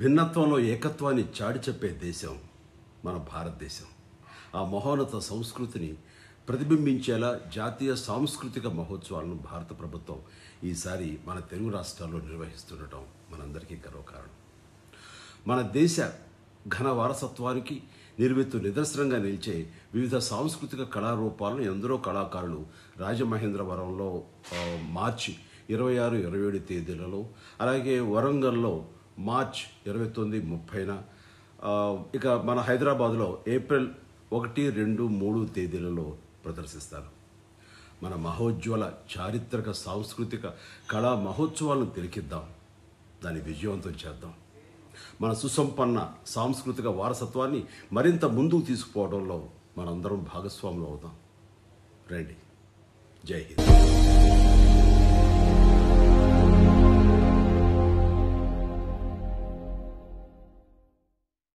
భిన్నత్వంలో ఏకత్వాన్ని చాటి చెప్పే దేశం మన భారతదేశం ఆ మహోన్నత సంస్కృతిని ప్రతిబింబించేలా జాతీయ సాంస్కృతిక మహోత్సవాలను భారత ప్రభుత్వం ఈసారి మన తెలుగు రాష్ట్రాల్లో నిర్వహిస్తుండటం మనందరికీ గర్వకారణం మన దేశ ఘన వారసత్వానికి నిర్మిత్తు నిదర్శనంగా నిలిచే వివిధ సాంస్కృతిక కళారూపాలను ఎందరో కళాకారులు రాజమహేంద్రవరంలో మార్చి ఇరవై ఆరు ఇరవై ఏడు తేదీలలో అలాగే వరంగల్లో మార్చ్ ఇరవై తొమ్మిది ముప్పైన ఇక మన హైదరాబాద్లో ఏప్రిల్ ఒకటి రెండు మూడు తేదీలలో ప్రదర్శిస్తారు మన మహోజ్వల చారిత్రక సాంస్కృతిక కళా మహోత్సవాలను తెలికిద్దాం దాన్ని విజయవంతం చేద్దాం మన సుసంపన్న సాంస్కృతిక వారసత్వాన్ని మరింత ముందుకు తీసుకుపోవడంలో మనందరం భాగస్వాములు అవుదాం రండి జై హింద్